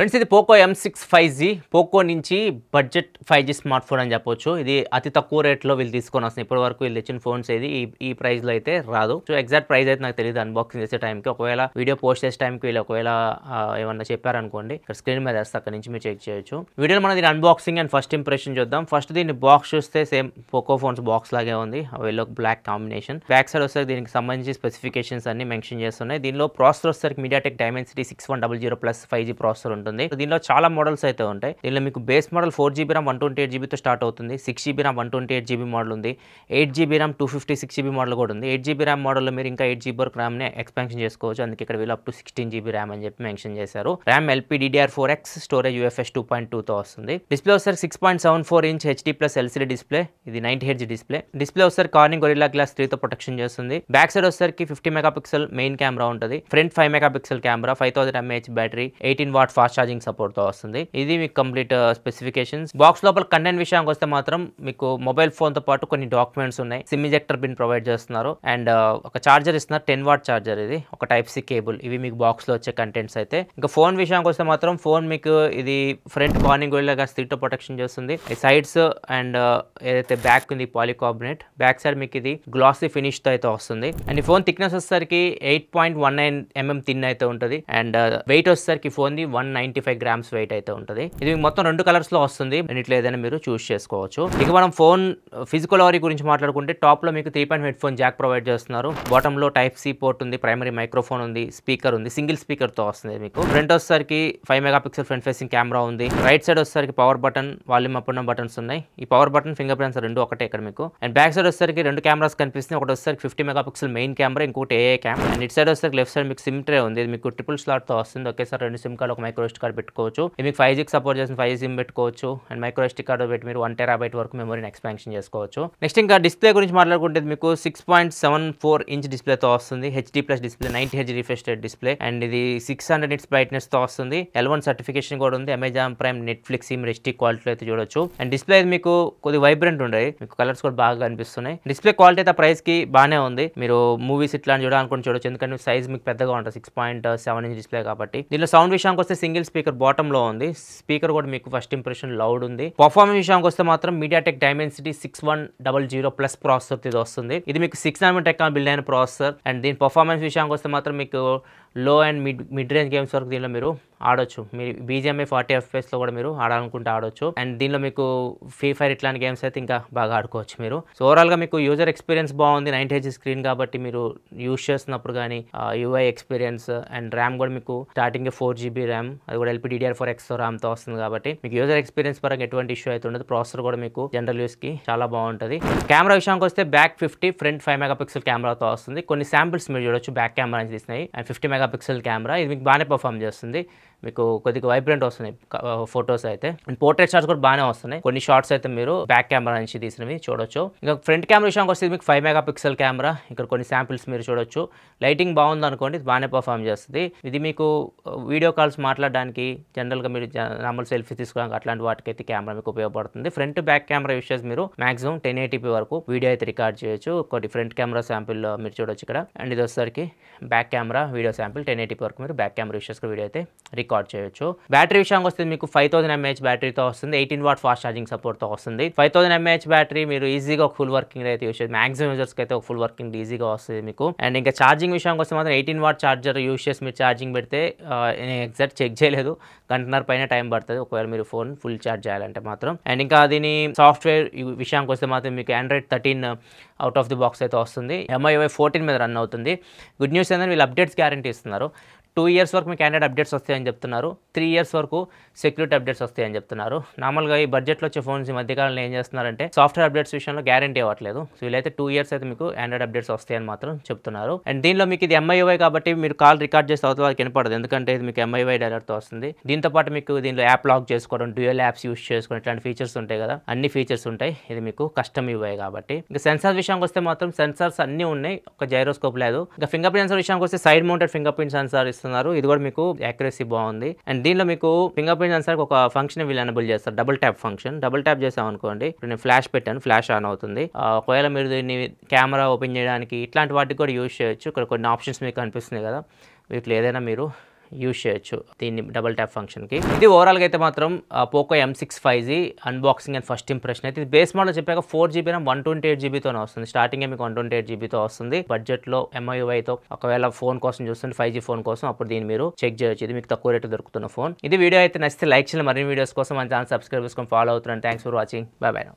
friends ఇది Poco M six five G Poco నుంచి budget five G smartphone అని చెప్పొచ్చు ఇది అతి తక్కువ రేట్లో వీళ్ళు తీసుకొని వస్తుంది ఇప్పటి వరకు వీళ్ళు తెచ్చిన ఫోన్స్ ఇది ఈ ఈ ప్రైస్లో అయితే రాదు సో ఎగ్జాక్ట్ ప్రైస్ అయితే నాకు తెలియదు అన్బాక్సింగ్ చేసే టైంకి ఒకవేళ వీడియో పోస్ట్ చేసే టైంకి వీళ్ళు ఒకవేళ ఏమన్నా చెప్పారనుకోండి ఇక్కడ స్క్రీన్ మీద వేస్తే అక్కడ నుంచి మీరు చెక్ చేయొచ్చు వీడియోలో మనం దీని అన్బాక్సింగ్ అండ్ ఫస్ట్ ఇంప్రెషన్ చూద్దాం ఫస్ట్ దీన్ని బాక్స్ చూస్తే సేమ్ పోకో ఫోన్స్ బాక్స్ లాగే ఉంది వీళ్ళు బ్లాక్ కాంబినేషన్ బ్యాక్ సైడ్ వస్తే దీనికి సంబంధించి స్పెసిఫికేషన్స్ అన్ని మెన్షన్ చేస్తున్నాయి దీనిలో processor media MediaTek Dimensity six one double zero plus five G processor ఉంటుంది ఉంటుంది దీనిలో చాలా మోడల్స్ అయితే ఉంటాయి దీనిలో మీకు base model four GB RAM one twenty eight జీబీతో స్టార్ట్ అవుతుంది six GB RAM one twenty eight GB model ఉంది eight GB RAM two fifty six GB model కూడా ఉంది ఎయిట్ జీబీ ర్యామ్ మోడల్లో మీరు ఇంకా ఎయిట్ జీబీ వరకు నే ఎక్స్పెన్షన్ చేసుకోవచ్చు అందుకే ఇక్కడ వీళ్ళు up to sixteen GB RAM అని చెప్పి మెన్షన్ చేశారు RAM LP DDR four X storage UFS two point టూతో వస్తుంది డిస్ప్లే వస్తారు six point seven four inch HD plus LCD display ఇది నైన్టీ హెచ్ డిస్ప్లే డిస్ప్లే వస్తారు కార్నింగ్ గొరిల్లా గ్లాస్ త్రీ తో protection చేస్తుంది బ్యాక్ సైడ్ వచ్చేసరికి fifty megapixel main camera ఉంటుంది front five megapixel camera five thousand mAh battery eighteen watt fast charging support తో వస్తుంది ఇది మీకు కంప్లీట్ స్పెసిఫికేషన్స్ బాక్స్ లోపల కంటెంట్ విషయానికి వస్తే మాత్రం మీకు మొబైల్ ఫోన్ తో పాటు కొన్ని డాక్యుమెంట్స్ ఉన్నాయి సిమ్ ఇజెక్టర్ బిన్ ప్రొవైడ్ చేస్తున్నారు అండ్ uh, ఒక చార్జర్ ఇస్తున్నారు టెన్ వాట్ చార్జర్ ఇది ఒక టైప్ సి కేబుల్ ఇవి మీకు బాక్స్ లో వచ్చే కంటెంట్స్ అయితే ఇంకా ఫోన్ విషయానికి వస్తే మాత్రం ఫోన్ మీకు ఇది ఫ్రంట్ కార్నింగ్ వెళ్ళగా స్ట్రీట్ ప్రొటెక్షన్ చేస్తుంది సైడ్స్ అండ్ uh, ఏదైతే బ్యాక్ ఉంది పాలికార్బనేట్ బ్యాక్ సైడ్ మీకు ఇది గ్లాసీ తో అయితే వస్తుంది అండ్ ఈ ఫోన్ థిక్నెస్ వచ్చేసరికి eight point one nine mm thin అయితే ఉంటుంది అండ్ వెయిట్ uh, వచ్చేసరికి ఫోన్ ది one ninety five grams weight అయితే ఉంటుంది ఇది మొత్తం రెండు కలర్స్ లో వస్తుంది ఇట్లా ఏదైనా మీరు చూస్ చేసుకోవచ్చు ఇక మనం ఫోన్ ఫిజికల్ ఆరీ గురించి మాట్లాడుకుంటే టాప్లో మీకు three point headphone jack provide చేస్తున్నారు లో టైప్ సి పోర్ట్ ఉంది ప్రైమరీ మైక్రోఫోన్ ఉంది స్పీకర్ ఉంది సింగిల్ స్పీకర్ తో వస్తుంది మీకు ఫ్రంట్ వచ్చేసరికి five megapixel front facing camera ఉంది రైట్ సైడ్ వచ్చేసరికి పవర్ బటన్ వాల్యూమ్ అప్ ఉన్న బటన్స్ ఉన్నాయి ఈ పవర్ బటన్ ఫింగర్ ప్రింట్స్ రెండు ఒకటే ఇక్కడ మీకు అండ్ బ్యాక్ సైడ్ వచ్చేసరికి రెండు కెమెరాస్ కనిపిస్తుంది ఒకటి వచ్చేసరికి fifty megapixel main camera ఇంకోటి AI cam and it side వచ్చేసరికి లెఫ్ట్ సైడ్ మీకు సిమ్ ట్రే ఉంది మీకు ట్రిపుల్ స్లాట్తో వస్తుంది ఒకేసారి రెండు సిమ్ కార్డు ఒక మైక్రో ఎస్టీ కార్డ్ పెట్టుకోవచ్చు మీకు ఫైవ్ జీ సపోర్ట్ చేసిన ఫైవ్ సిమ్ పెట్టుకోవచ్చు అండ్ మైక్రో ఎస్టీ కార్డు పెట్టి మీరు వన్ టెరాబైట్ వరకు మెమరీని ఎక్స్పాన్షన్ చేసుకోవచ్చు నెక్స్ట్ ఇంకా డిస్ప్లే గురించి మాట్లాడుకుంటే మీకు six point seven four inch డిస్ప్లేతో వస్తుంది HD plus display ninety H refresh display and ఇది సిక్స్ హండ్రెడ్ ఇట్స్ బ్రైట్నెస్ తో వస్తుంది వన్ సర్టిఫికేషన్ కూడా ఉంది అమెజాన్ ప్రైమ్ నెట్ఫ్లిక్స్ మీరు ఎస్టీ క్వాలిటీలో అయితే చూడొచ్చు అండ్ డిస్ప్లే మీకు కొద్ది వైబ్రెంట్ ఉండేది మీకు కలర్స్ కూడా బాగా కనిపిస్తున్నాయి డిస్ప్లే క్వాలిటీ అయితే ప్రైస్ కి బాగానే ఉంది మీరు మూవీస్ ఇట్లా చూడాలనుకుంటే చూడొచ్చు ఎందుకంటే సైజ్ మీకు పెద్దగా ఉంటుంది six point seven inch display కాబట్టి దీనిలో సౌండ్ విషయానికి వస్తే సింగిల్ సింగిల్ స్పీకర్ బాటంలో ఉంది స్పీకర్ కూడా మీకు ఫస్ట్ ఇంప్రెషన్ లౌడ్ ఉంది పర్ఫార్మెన్స్ విషయానికి వస్తే మాత్రం MediaTek Dimensity six one double zero plus processor ఇది వస్తుంది ఇది మీకు సిక్స్ నామిన్ టెక్ బిల్డ్ అయిన ప్రాసెసర్ అండ్ దీని పర్ఫార్మెన్స్ విషయానికి వస్తే మాత్రం మీకు low and mid mid range games వరకు దీనిలో మీరు ఆడొచ్చు మీరు బీజిఎంఐ ఫార్టీ ఎఫ్ఎస్లో కూడా మీరు ఆడాలనుకుంటే ఆడొచ్చు అండ్ దీనిలో మీకు ఫ్రీ ఫైర్ ఇట్లాంటి గేమ్స్ అయితే ఇంకా బాగా ఆడుకోవచ్చు మీరు సో ఓవరాల్గా మీకు యూజర్ ఎక్స్పీరియన్స్ బాగుంది నైన్ హెచ్ స్క్రీన్ కాబట్టి మీరు యూజ్ చేస్తున్నప్పుడు కానీ యూఐ ఎక్స్పీరియన్స్ అండ్ ర్యామ్ కూడా మీకు స్టార్టింగ్ ఫోర్ జీబీ ర్యామ్ అది కూడా ఎల్పీడీఆర్ ఫోర్ ఎక్స్ ర్యామ్తో వస్తుంది కాబట్టి మీకు యూజర్ ఎక్స్పీరియన్స్ పరంగా ఎటువంటి ఇష్యూ అయితే ఉండదు ప్రాసెసర్ కూడా మీకు జనరల్ యూస్కి చాలా బాగుంటుంది కెమెరా విషయానికి వస్తే back fifty front five megapixel కెమెరాతో వస్తుంది కొన్ని శాంపిల్స్ మీరు చూడొచ్చు బ్యాక్ కెమెరా తీసినాయి అండ్ ఫిఫ్టీ మెగాపిక్సెల్ కెమెరా ఇది మీకు బాగానే పర్ఫామ్ చేస్తుంది మీకు కొద్దిగా వైబ్రెంట్ వస్తున్నాయి ఫొటోస్ అయితే పోర్ట్రేట్ షాట్స్ కూడా బాగానే వస్తున్నాయి కొన్ని షాట్స్ అయితే మీరు బ్యాక్ కెమెరా నుంచి తీసినవి చూడొచ్చు ఇంకా ఫ్రంట్ కెమెరా విషయానికి వస్తే మీకు ఫైవ్ మెగా పిక్సెల్ కెమెరా ఇక్కడ కొన్ని శాంపిల్స్ మీరు చూడొచ్చు లైటింగ్ బాగుంది అనుకోండి బాగానే పర్ఫామ్ చేస్తుంది ఇది మీకు వీడియో కాల్స్ మాట్లాడడానికి జనరల్గా మీరు నార్మల్ సెల్ఫీ తీసుకోవడానికి అట్లాంటి వాటికైతే కెమెరా మీకు ఉపయోగపడుతుంది ఫ్రంట్ బ్యాక్ కెమెరా విషయస్ మీరు మాక్సిమం టెన్ ఎయిటీపీ వరకు వీడియో అయితే రికార్డ్ చేయొచ్చు కొన్ని ఫ్రంట్ కెమెరా శాంపిల్ మీరు చూడొచ్చు ఇక్కడ అండ్ ఇది వచ్చేసరికి back camera video sample ten eighty p వరకు మీరు బ్యాక్ కెమెరా విషయస్ వీడియో అయితే రికార్డ్ రికార్డ్ చేయొచ్చు బ్యాటరీ విషయానికి వస్తే మీకు ఫైవ్ థౌసండ్ ఎంహెచ్ బ్యాటరీతో వస్తుంది ఎయిటీన్ వాట్ ఫాస్ట్ ఛార్జింగ్ సపోర్ట్తో వస్తుంది ఫైవ్ థౌసండ్ ఎంహెచ్ బ్యాటరీ మీరు ఈజీగా ఫుల్ వర్కింగ్ అయితే యూస్ చేసి మాక్సిమం యూజర్స్ అయితే ఒక ఫుల్ వర్కింగ్ ఈజీగా వస్తుంది మీకు అండ్ ఇంకా ఛార్జింగ్ విషయానికి వస్తే మాత్రం ఎయిటీన్ వాట్ ఛార్జర్ యూస్ చేసి మీరు ఛార్జింగ్ పెడితే నేను ఎగ్జాక్ట్ చెక్ చేయలేదు గంటన్నర పైన టైం పడుతుంది ఒకవేళ మీరు ఫోన్ ఫుల్ ఛార్జ్ చేయాలంటే మాత్రం అండ్ ఇంకా దీని సాఫ్ట్వేర్ విషయానికి వస్తే మాత్రం మీకు Android thirteen out of the box అయితే వస్తుంది ఎంఐవై ఫోర్టీన్ మీద రన్ అవుతుంది గుడ్ న్యూస్ ఏంటంటే వీళ్ళు అప్డేట్స్ గ్యారంటీ ఇస్తున్నారు టూ ఇయర్స్ వరకు మీకు క్యాండిడేట్ అప్డేట్స్ వస్తాయని చెప్తున్నారు త్రీ ఇయర్స్ వరకు సెక్యూరిటీ అప్డేట్స్ వస్తాయని చెప్తున్నారు నార్మల్గా ఈ బడ్జెట్లో వచ్చే ఫోన్స్ ఈ మధ్యకాలంలో ఏం చేస్తున్నారంటే సాఫ్ట్వేర్ అప్డేట్స్ విషయంలో గ్యారంటీ అవ్వట్లేదు సో వీళ్ళైతే టూ ఇయర్స్ అయితే మీకు ఆండ్రాయిడ్ అప్డేట్స్ వస్తాయని మాత్రం చెప్తున్నారు అండ్ దీనిలో మీకు ఇది ఎంఐవై కాబట్టి మీరు కాల్ రికార్డ్ చేసే తర్వాత వాళ్ళకి వినపడదు ఎందుకంటే ఇది మీకు ఎంఐవై డైరెక్ట్తో వస్తుంది దీంతో పాటు మీకు దీనిలో యాప్ లాక్ చేసుకోవడం డ్యూయల్ యాప్స్ యూస్ చేసుకోవడం ఇట్లాంటి ఫీచర్స్ ఉంటాయి కదా అన్ని ఫీచర్స్ ఉంటాయి ఇది మీకు కస్టమ్ ఇవ్వాయి కాబట్టి ఇంకా సెన్సార్ విషయం విషయానికి వస్తే మాత్రం సెన్సార్స్ అన్నీ ఉన్నాయి ఒక జైరోస్కోప్ లేదు ఇంకా ఫింగర్ ప్రింట్ సెన్సర్ విషయానికి వస్తే side mounted fingerprint sensor ఇస్తున్నారు ఇది కూడా మీకు యాక్యురసీ బాగుంది అండ్ దీనిలో మీకు ఫింగర్ ప్రింట్ సెన్సార్ ఒక ఫంక్షన్ వీళ్ళు ఎనబుల్ చేస్తారు double tap function double tap చేసాం అనుకోండి ఇప్పుడు నేను ఫ్లాష్ పెట్టాను ఫ్లాష్ ఆన్ అవుతుంది ఒకవేళ మీరు దీన్ని కెమెరా ఓపెన్ చేయడానికి ఇట్లాంటి వాటికి కూడా యూజ్ చేయొచ్చు ఇక్కడ కొన్ని ఆప్షన్స్ మీకు కనిపిస్తున్నాయి కదా వీటిలో ఏదైనా మీరు యూజ్ చేయొచ్చు దీన్ని డబల్ ట్యాప్ ఫంక్షన్కి ఇది ఓవరాల్గా అయితే మాత్రం Poco M six five G unboxing and first impression అయితే ఇది బేస్ మోడల్ చెప్పాక four GB one twenty eight జీబీతోనే వస్తుంది స్టార్టింగ్ మీకు వన్ ట్వంటీ ఎయిట్ జీబీతో వస్తుంది బడ్జెట్లో ఎంఐవైతో ఒకవేళ ఫోన్ కోసం చూస్తుంది ఫైవ్ జీ ఫోన్ కోసం అప్పుడు దీన్ని మీరు చెక్ చేయొచ్చు ఇది మీకు తక్కువ రేటు దొరుకుతున్న ఫోన్ ఇది వీడియో అయితే నచ్చితే లైక్ చేయాలి మరిన్ని వీడియోస్ కోసం మన ఛానల్ సబ్స్క్రైబ్ చేసుకొని ఫాలో అవుతున్నాను thanks for watching bye bye